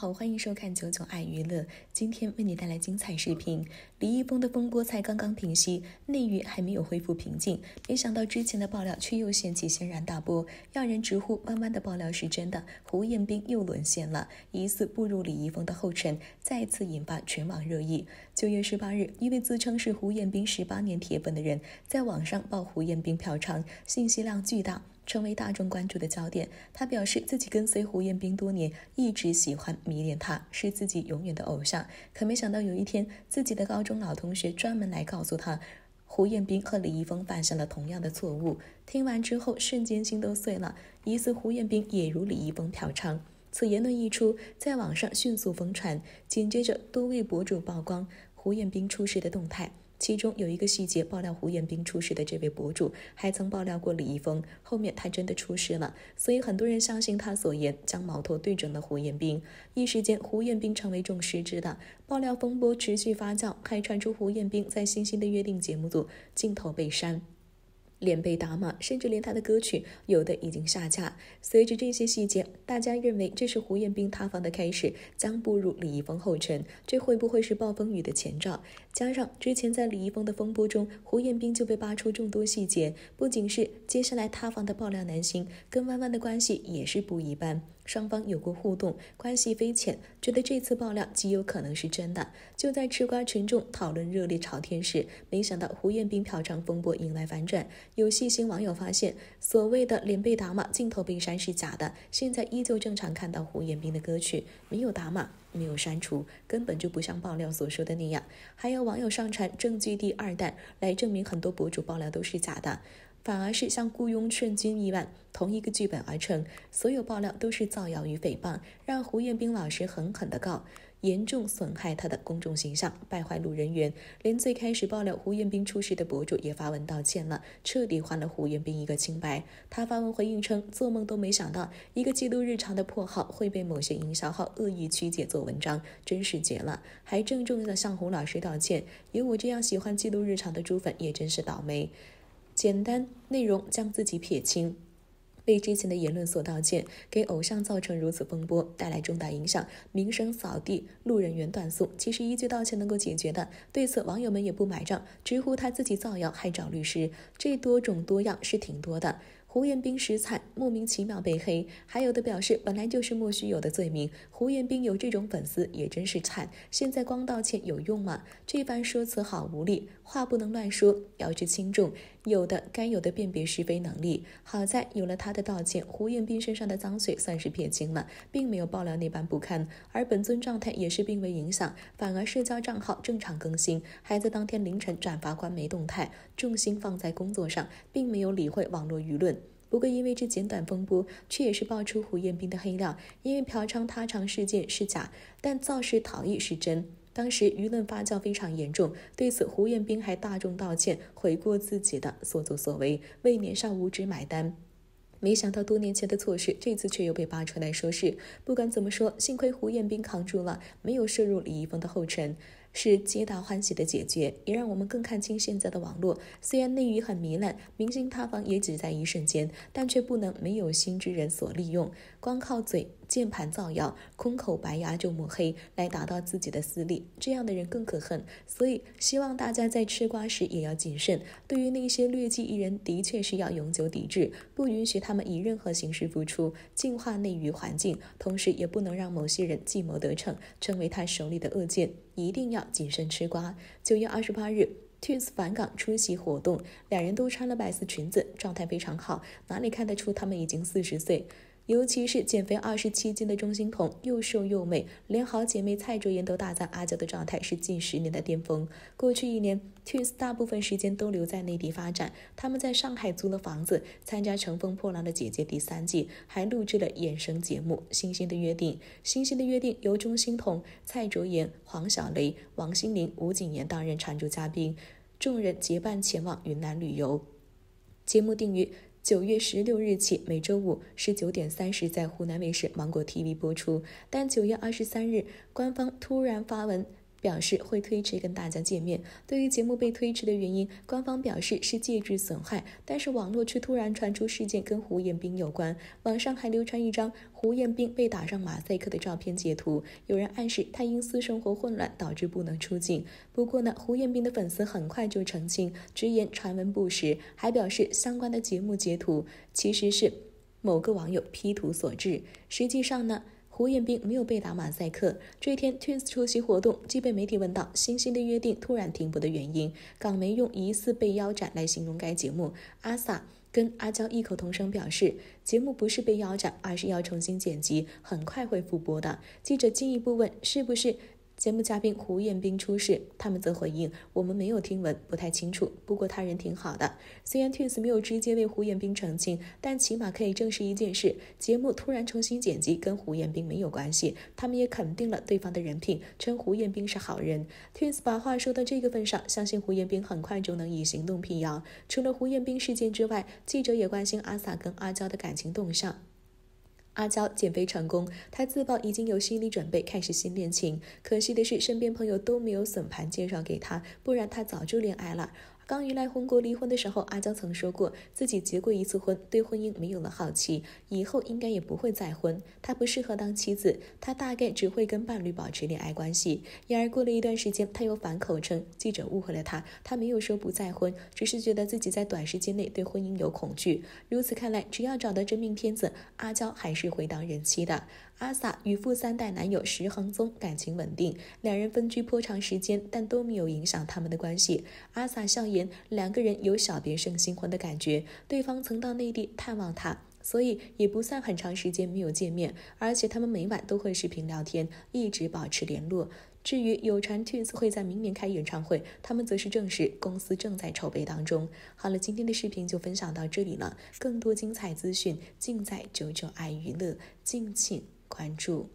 好，欢迎收看九九爱娱乐，今天为你带来精彩视频。李易峰的风波才刚刚平息，内娱还没有恢复平静，没想到之前的爆料却又掀起轩然大波，让人直呼弯弯的爆料是真的。胡彦斌又沦陷了，疑似步入李易峰的后尘，再次引发全网热议。九月十八日，一位自称是胡彦斌十八年铁粉的人在网上曝胡彦斌嫖娼，信息量巨大。成为大众关注的焦点。他表示自己跟随胡彦斌多年，一直喜欢迷恋他，是自己永远的偶像。可没想到有一天，自己的高中老同学专门来告诉他，胡彦斌和李易峰犯下了同样的错误。听完之后，瞬间心都碎了，疑似胡彦斌也如李易峰嫖娼。此言论一出，在网上迅速疯传。紧接着，多位博主曝光胡彦斌出事的动态。其中有一个细节爆料胡彦斌出事的这位博主，还曾爆料过李易峰，后面他真的出事了，所以很多人相信他所言，将矛头对准了胡彦斌。一时间，胡彦斌成为众矢之的，爆料风波持续发酵，还传出胡彦斌在《星星的约定》节目组镜头被删。脸被打骂，甚至连他的歌曲有的已经下架。随着这些细节，大家认为这是胡彦斌塌房的开始，将步入李易峰后尘。这会不会是暴风雨的前兆？加上之前在李易峰的风波中，胡彦斌就被扒出众多细节，不仅是接下来塌房的爆料男星，跟弯弯的关系也是不一般。双方有过互动，关系匪浅，觉得这次爆料极有可能是真的。就在吃瓜群众讨论热烈朝天时，没想到胡彦斌嫖娼风波迎来反转。有细心网友发现，所谓的脸被打码、镜头被删是假的，现在依旧正常看到胡彦斌的歌曲，没有打码。没有删除，根本就不像爆料所说的那样。还有网友上传证据第二弹来证明很多博主爆料都是假的，反而是像雇佣顺君一万同一个剧本而成，所有爆料都是造谣与诽谤，让胡彦斌老师狠狠的告。严重损害他的公众形象，败坏路人缘。连最开始爆料胡彦斌出事的博主也发文道歉了，彻底还了胡彦斌一个清白。他发文回应称：“做梦都没想到，一个记录日常的破号会被某些营销号恶意曲解做文章，真是绝了！还郑重的向胡老师道歉。有我这样喜欢记录日常的猪粉也真是倒霉。”简单内容将自己撇清。为之前的言论所道歉，给偶像造成如此风波，带来重大影响，名声扫地，路人缘断送，其实一句道歉能够解决的。对此，网友们也不买账，直呼他自己造谣还找律师，这多种多样是挺多的。胡彦斌实惨，莫名其妙被黑，还有的表示本来就是莫须有的罪名。胡彦斌有这种粉丝也真是惨，现在光道歉有用吗？这番说辞好无力，话不能乱说，要知轻重。有的该有的辨别是非能力，好在有了他的道歉，胡彦斌身上的脏水算是撇清了，并没有爆料那般不堪，而本尊状态也是并未影响，反而社交账号正常更新。还在当天凌晨转发官媒动态，重心放在工作上，并没有理会网络舆论。不过因为这简短风波，却也是爆出胡彦斌的黑料，因为嫖娼他床事件是假，但造势逃逸是真。当时舆论发酵非常严重，对此胡彦斌还大众道歉，悔过自己的所作所为，为年少无知买单。没想到多年前的错事，这次却又被扒出来说是。不管怎么说，幸亏胡彦斌扛住了，没有涉入李易峰的后尘，是皆大欢喜的解决，也让我们更看清现在的网络。虽然内娱很糜烂，明星塌房也只在一瞬间，但却不能没有心之人所利用，光靠嘴。键盘造谣，空口白牙就抹黑，来达到自己的私利，这样的人更可恨。所以希望大家在吃瓜时也要谨慎。对于那些劣迹艺人，的确是要永久抵制，不允许他们以任何形式复出，净化内娱环境。同时，也不能让某些人计谋得逞，成为他手里的恶剑。一定要谨慎吃瓜。九月二十八日，Twins 返港出席活动，两人都穿了白色裙子，状态非常好，哪里看得出他们已经四十岁？尤其是减肥二十七斤的钟欣桐，又瘦又美，连好姐妹蔡卓妍都大赞阿娇的状态是近十年的巅峰。过去一年，Twins 大部分时间都留在内地发展，他们在上海租了房子，参加《乘风破浪的姐姐》第三季，还录制了衍生节目《星星的约定》。《星星的约定》由钟欣桐、蔡卓妍、黄晓蕾、王心凌、吴谨言担任常驻嘉宾，众人结伴前往云南旅游。节目定于九月十六日起每周五十九点三十在湖南卫视、芒果 TV 播出，但九月二十三日，官方突然发文。表示会推迟跟大家见面。对于节目被推迟的原因，官方表示是介质损害，但是网络却突然传出事件跟胡彦斌有关。网上还流传一张胡彦斌被打上马赛克的照片截图，有人暗示他因私生活混乱导致不能出镜。不过呢，胡彦斌的粉丝很快就澄清，直言传闻不实，还表示相关的节目截图其实是某个网友 P 图所致。实际上呢？胡彦斌没有被打马赛克。这一天，Twins 出席活动，即被媒体问到《星星的约定》突然停播的原因。港媒用“疑似被腰斩”来形容该节目。阿 sa 跟阿娇异口同声表示，节目不是被腰斩，而是要重新剪辑，很快会复播的。记者进一步问：“是不是？”节目嘉宾胡彦斌出事，他们则回应：“我们没有听闻，不太清楚。不过他人挺好的。虽然 Twins 没有直接为胡彦斌澄清，但起码可以证实一件事：节目突然重新剪辑跟胡彦斌没有关系。他们也肯定了对方的人品，称胡彦斌是好人。Twins 把话说到这个份上，相信胡彦斌很快就能以行动辟谣。除了胡彦斌事件之外，记者也关心阿 sa 跟阿娇的感情动向。”阿娇减肥成功，她自曝已经有心理准备开始新恋情。可惜的是，身边朋友都没有笋盘介绍给她，不然她早就恋爱了。刚与赖鸿国离婚的时候，阿娇曾说过自己结过一次婚，对婚姻没有了好奇，以后应该也不会再婚。她不适合当妻子，她大概只会跟伴侣保持恋爱关系。然而过了一段时间，她又反口称记者误会了她，她没有说不再婚，只是觉得自己在短时间内对婚姻有恐惧。如此看来，只要找到真命天子，阿娇还是会当人妻的。阿 sa 与富三代男友石恒宗感情稳定，两人分居颇长时间，但都没有影响他们的关系。阿 sa 笑言。两个人有小别胜新婚的感觉，对方曾到内地探望他，所以也不算很长时间没有见面，而且他们每晚都会视频聊天，一直保持联络。至于有传 Twins 会在明年开演唱会，他们则是证实公司正在筹备当中。好了，今天的视频就分享到这里了，更多精彩资讯尽在九九爱娱乐，敬请关注。